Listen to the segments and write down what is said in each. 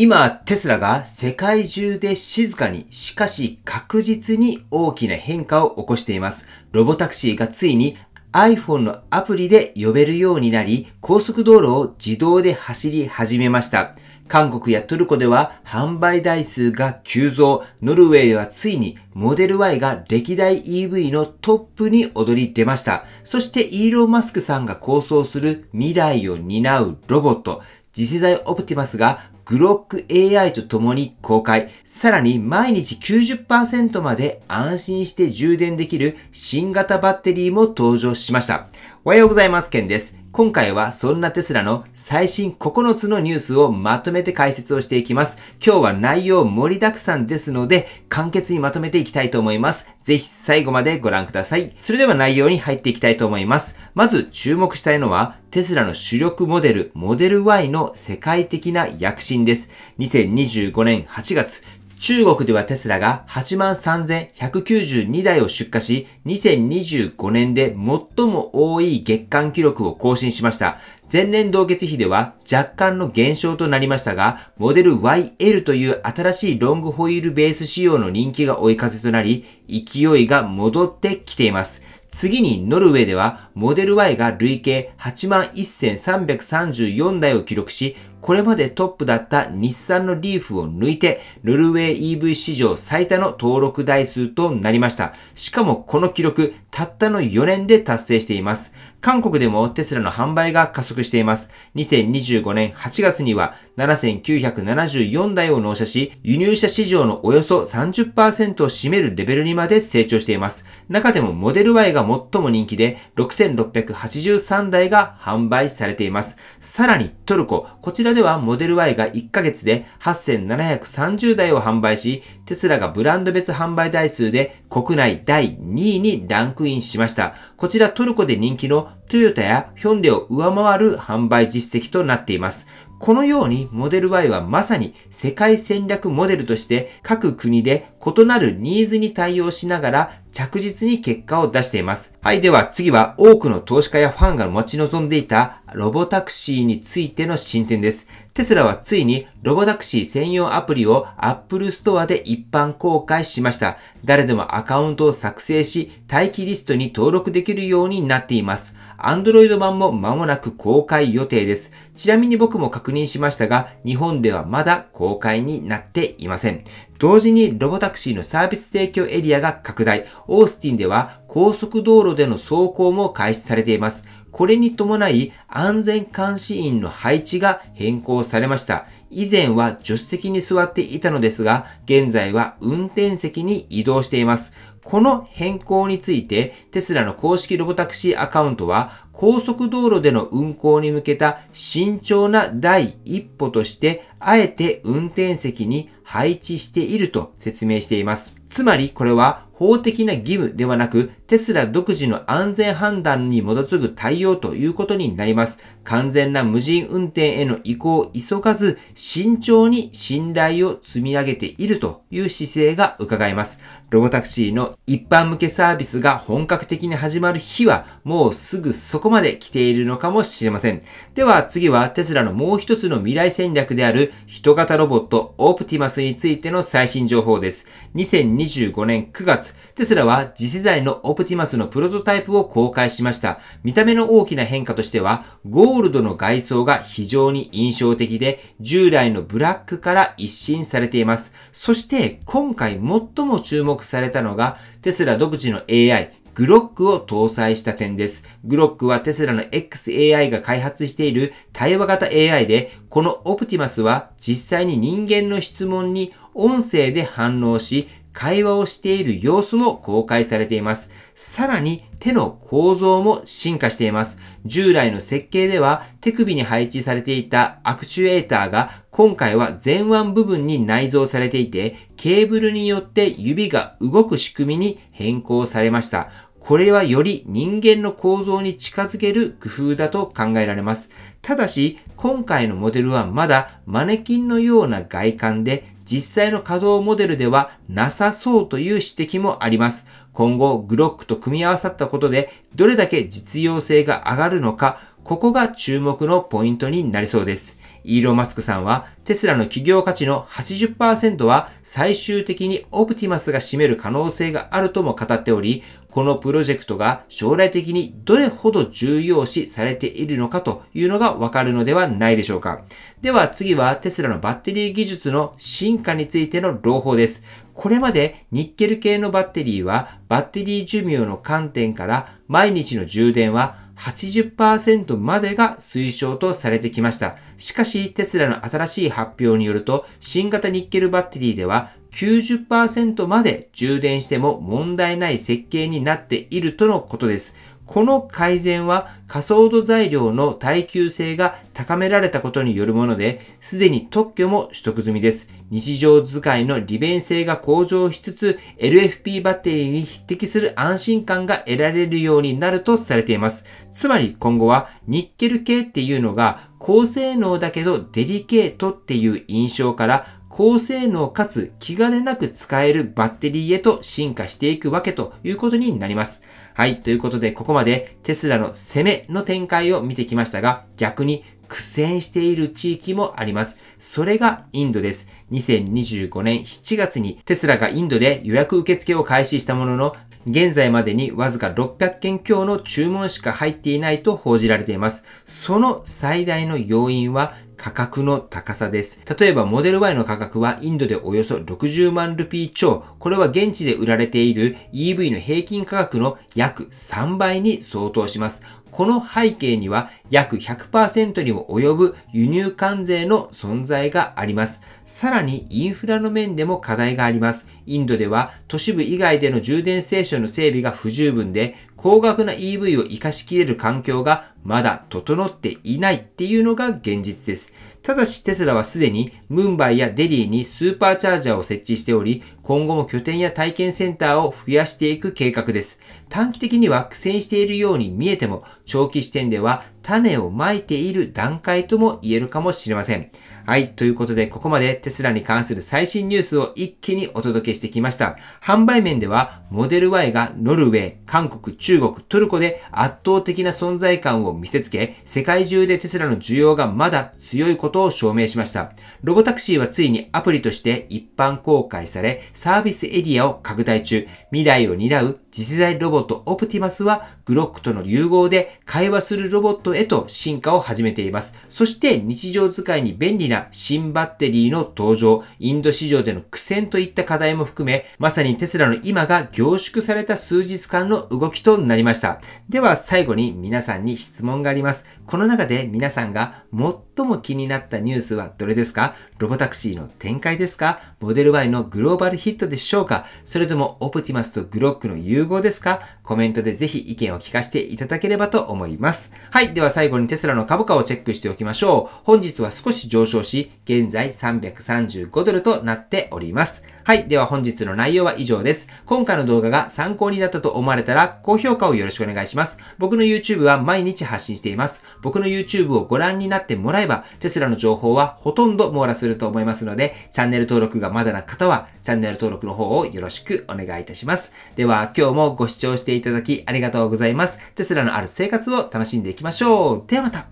今、テスラが世界中で静かに、しかし確実に大きな変化を起こしています。ロボタクシーがついに iPhone のアプリで呼べるようになり、高速道路を自動で走り始めました。韓国やトルコでは販売台数が急増、ノルウェーではついにモデル Y が歴代 EV のトップに躍り出ました。そしてイーロン・マスクさんが構想する未来を担うロボット、次世代オプティマスがグロック AI と共に公開。さらに毎日90%まで安心して充電できる新型バッテリーも登場しました。おはようございます、ケンです。今回はそんなテスラの最新9つのニュースをまとめて解説をしていきます。今日は内容盛りだくさんですので、簡潔にまとめていきたいと思います。ぜひ最後までご覧ください。それでは内容に入っていきたいと思います。まず注目したいのは、テスラの主力モデル、モデル Y の世界的な躍進です。2025年8月、中国ではテスラが83,192台を出荷し、2025年で最も多い月間記録を更新しました。前年同月比では若干の減少となりましたが、モデル YL という新しいロングホイールベース仕様の人気が追い風となり、勢いが戻ってきています。次にノルウェーではモデル Y が累計81,334台を記録し、これまでトップだった日産のリーフを抜いて、ノルウェー EV 史上最多の登録台数となりました。しかもこの記録、たったの4年で達成しています。韓国でもテスラの販売が加速しています。2025年8月には7974台を納車し、輸入車市場のおよそ30%を占めるレベルにまで成長しています。中でもモデル Y が最も人気で、6683台が販売されています。さらにトルコ、こちららではモデル Y が1ヶ月で8730台を販売し、テスラがブランド別販売台数で国内第2位にランクインしました。こちらトルコで人気のトヨタやヒョンデを上回る販売実績となっています。このようにモデル Y はまさに世界戦略モデルとして各国で異なるニーズに対応しながら着実に結果を出しています。はい、では次は多くの投資家やファンが待ち望んでいたロボタクシーについての進展です。テスラはついにロボタクシー専用アプリを Apple Store で一般公開しました。誰でもアカウントを作成し、待機リストに登録できるようになっています。Android 版も間もなく公開予定です。ちなみに僕も確認しましたが、日本ではまだ公開になっていません。同時にロボタクシーのサービス提供エリアが拡大。オースティンでは高速道路での走行も開始されています。これに伴い安全監視員の配置が変更されました。以前は助手席に座っていたのですが、現在は運転席に移動しています。この変更について、テスラの公式ロボタクシーアカウントは、高速道路での運行に向けた慎重な第一歩として、あえて運転席に配置していると説明しています。つまりこれは法的な義務ではなく、テスラ独自の安全判断に基づく対応ということになります。完全な無人運転への移行を急がず、慎重に信頼を積み上げているという姿勢が伺えます。ロボタクシーの一般向けサービスが本格的に始まる日は、もうすぐそこまで来ているのかもしれません。では次はテスラのもう一つの未来戦略である人型ロボットオプティマスについての最新情報です。2025年9月テスラは次世代のオプティマスのプロトタイプを公開しました。見た目の大きな変化としては、ゴールドの外装が非常に印象的で、従来のブラックから一新されています。そして今回最も注目されたのが、テスラ独自の AI、グロックを搭載した点です。グロックはテスラの XAI が開発している対話型 AI で、このオプティマスは実際に人間の質問に音声で反応し、会話をしている様子も公開されています。さらに手の構造も進化しています。従来の設計では手首に配置されていたアクチュエーターが今回は前腕部分に内蔵されていてケーブルによって指が動く仕組みに変更されました。これはより人間の構造に近づける工夫だと考えられます。ただし、今回のモデルはまだマネキンのような外観で実際の稼働モデルではなさそうという指摘もあります。今後、グロックと組み合わさったことで、どれだけ実用性が上がるのか、ここが注目のポイントになりそうです。イーロン・マスクさんは、テスラの企業価値の80%は最終的にオプティマスが占める可能性があるとも語っており、このプロジェクトが将来的にどれほど重要視されているのかというのがわかるのではないでしょうか。では次はテスラのバッテリー技術の進化についての朗報です。これまでニッケル系のバッテリーはバッテリー寿命の観点から毎日の充電は80%までが推奨とされてきました。しかし、テスラの新しい発表によると、新型ニッケルバッテリーでは、90%まで充電しても問題ない設計になっているとのことです。この改善は仮想度材料の耐久性が高められたことによるもので、すでに特許も取得済みです。日常使いの利便性が向上しつつ、LFP バッテリーに匹敵する安心感が得られるようになるとされています。つまり今後はニッケル系っていうのが高性能だけどデリケートっていう印象から高性能かつ気兼ねなく使えるバッテリーへと進化していくわけということになります。はい。ということで、ここまでテスラの攻めの展開を見てきましたが、逆に苦戦している地域もあります。それがインドです。2025年7月にテスラがインドで予約受付を開始したものの、現在までにわずか600件強の注文しか入っていないと報じられています。その最大の要因は価格の高さです。例えばモデル Y の価格はインドでおよそ60万ルピー超。これは現地で売られている EV の平均価格の約3倍に相当します。この背景には約100%にも及ぶ輸入関税の存在があります。さらにインフラの面でも課題があります。インドでは都市部以外での充電ステーションの整備が不十分で、高額な EV を活かしきれる環境がまだ整っていないっていうのが現実です。ただしテスラはすでにムンバイやデリーにスーパーチャージャーを設置しており、今後も拠点や体験センターを増やしていく計画です。短期的には苦戦しているように見えても、長期視点では種をまいている段階とも言えるかもしれません。はい。ということで、ここまでテスラに関する最新ニュースを一気にお届けしてきました。販売面では、モデル Y がノルウェー、韓国、中国、トルコで圧倒的な存在感を見せつけ、世界中でテスラの需要がまだ強いことを証明しました。ロボタクシーはついにアプリとして一般公開され、サービスエリアを拡大中、未来を担う次世代ロボットオプティマスは、グロックとの融合で会話するロボットへと進化を始めています。そして日常使いに便利な新バッテリーの登場、インド市場での苦戦といった課題も含め、まさにテスラの今が凝縮された数日間の動きとなりました。では最後に皆さんに質問があります。この中で皆さんが最も気になったニュースはどれですかロボタクシーの展開ですかモデル Y のグローバルヒットでしょうかそれともオプティマスとグロックの融合ですかコメントでぜひ意見を聞かせていただければと思います。はい。では最後にテスラの株価をチェックしておきましょう。本日は少し上昇し、現在335ドルとなっております。はい。では本日の内容は以上です。今回の動画が参考になったと思われたら、高評価をよろしくお願いします。僕の YouTube は毎日発信しています。僕の YouTube をご覧になってもらえば、テスラの情報はほとんど網羅するると思いますので、チャンネル登録がまだな方は、チャンネル登録の方をよろしくお願いいたします。では、今日もご視聴していただきありがとうございます。テスラのある生活を楽しんでいきましょう。ではまた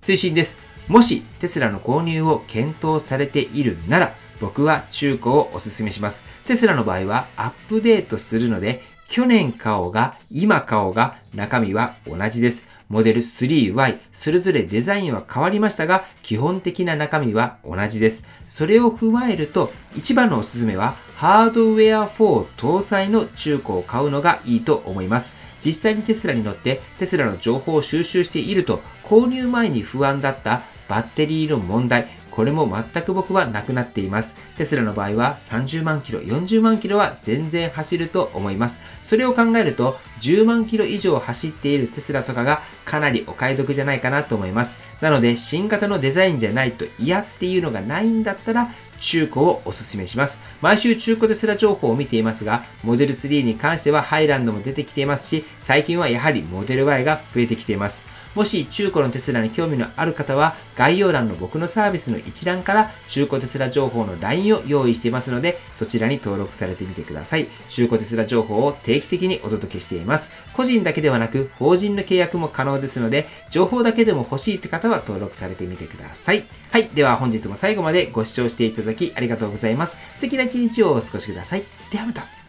追伸です。もし、テスラの購入を検討されているなら、僕は中古をお勧めします。テスラの場合はアップデートするので、去年買おうが、今買おうが、中身は同じです。モデル 3Y、それぞれデザインは変わりましたが、基本的な中身は同じです。それを踏まえると、一番のおすすめは、ハードウェア4搭載の中古を買うのがいいと思います。実際にテスラに乗って、テスラの情報を収集していると、購入前に不安だったバッテリーの問題、これも全く僕はなくなっています。テスラの場合は30万キロ、40万キロは全然走ると思います。それを考えると、10万キロ以上走っているテスラとかがかなりお買い得じゃないかなと思います。なので、新型のデザインじゃないと嫌っていうのがないんだったら、中古をおすすめします。毎週中古テスラ情報を見ていますが、モデル3に関してはハイランドも出てきていますし、最近はやはりモデル Y が増えてきています。もし中古のテスラに興味のある方は、概要欄の僕のサービスの一覧から中古テスラ情報の LINE を用意していますので、そちらに登録されてみてください。中古テスラ情報を定期的にお届けしています。個人だけではなく、法人の契約も可能ですので、情報だけでも欲しいって方は登録されてみてください。はい。では本日も最後までご視聴していただきありがとうございます。素敵な一日をお過ごしください。ではまた。